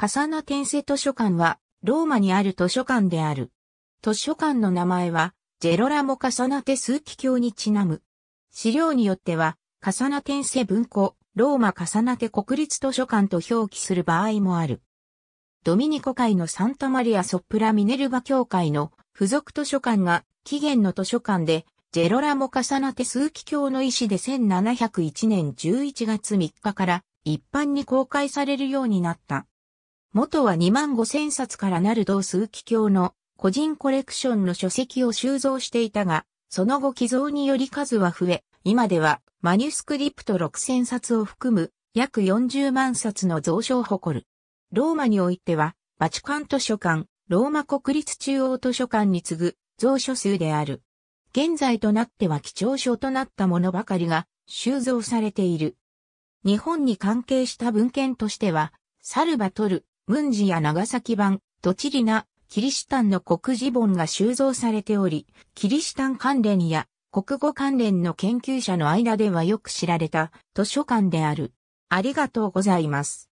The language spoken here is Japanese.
カサナテンセ図書館は、ローマにある図書館である。図書館の名前は、ジェロラモ・カサナテ数奇教にちなむ。資料によっては、カサナテンセ文庫、ローマカサナテ国立図書館と表記する場合もある。ドミニコ会のサンタマリア・ソップラ・ミネルバ教会の付属図書館が起源の図書館で、ジェロラモ・カサナテ数奇教の意思で1701年11月3日から一般に公開されるようになった。元は2万5千冊からなる同数奇教の個人コレクションの書籍を収蔵していたが、その後寄贈により数は増え、今ではマニュスクリプト6千冊を含む約40万冊の蔵書を誇る。ローマにおいては、バチカン図書館、ローマ国立中央図書館に次ぐ蔵書数である。現在となっては貴重書となったものばかりが収蔵されている。日本に関係した文献としては、サルバトル、文字や長崎版、土地りな、キリシタンの国字本が収蔵されており、キリシタン関連や国語関連の研究者の間ではよく知られた図書館である。ありがとうございます。